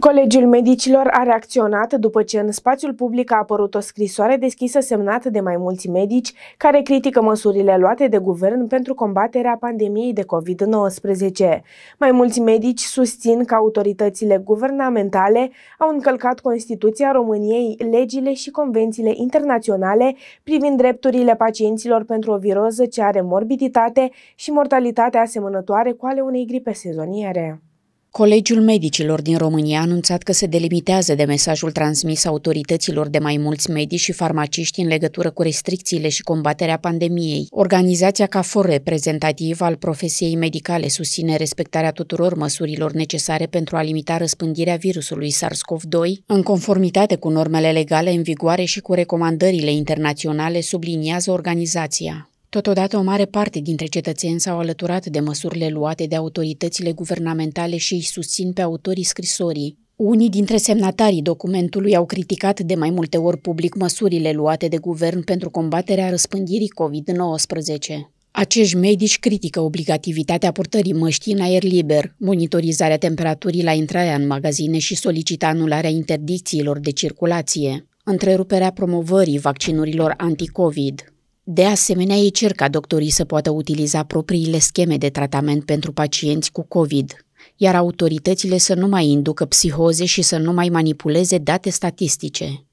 Colegiul Medicilor a reacționat după ce în spațiul public a apărut o scrisoare deschisă semnată de mai mulți medici care critică măsurile luate de guvern pentru combaterea pandemiei de COVID-19. Mai mulți medici susțin că autoritățile guvernamentale au încălcat Constituția României, legile și convențiile internaționale privind drepturile pacienților pentru o viroză ce are morbiditate și mortalitate asemănătoare cu ale unei gripe sezoniere. Colegiul Medicilor din România a anunțat că se delimitează de mesajul transmis autorităților de mai mulți medici și farmaciști în legătură cu restricțiile și combaterea pandemiei. Organizația CAFOR, reprezentativ al profesiei medicale, susține respectarea tuturor măsurilor necesare pentru a limita răspândirea virusului SARS-CoV-2 în conformitate cu normele legale în vigoare și cu recomandările internaționale, subliniază organizația. Totodată, o mare parte dintre cetățeni s-au alăturat de măsurile luate de autoritățile guvernamentale și îi susțin pe autorii scrisorii. Unii dintre semnatarii documentului au criticat de mai multe ori public măsurile luate de guvern pentru combaterea răspândirii COVID-19. Acești medici critică obligativitatea purtării măștii în aer liber, monitorizarea temperaturii la intrarea în magazine și solicita anularea interdicțiilor de circulație, întreruperea promovării vaccinurilor anti-COVID. De asemenea, e cer ca doctorii să poată utiliza propriile scheme de tratament pentru pacienți cu COVID, iar autoritățile să nu mai inducă psihoze și să nu mai manipuleze date statistice.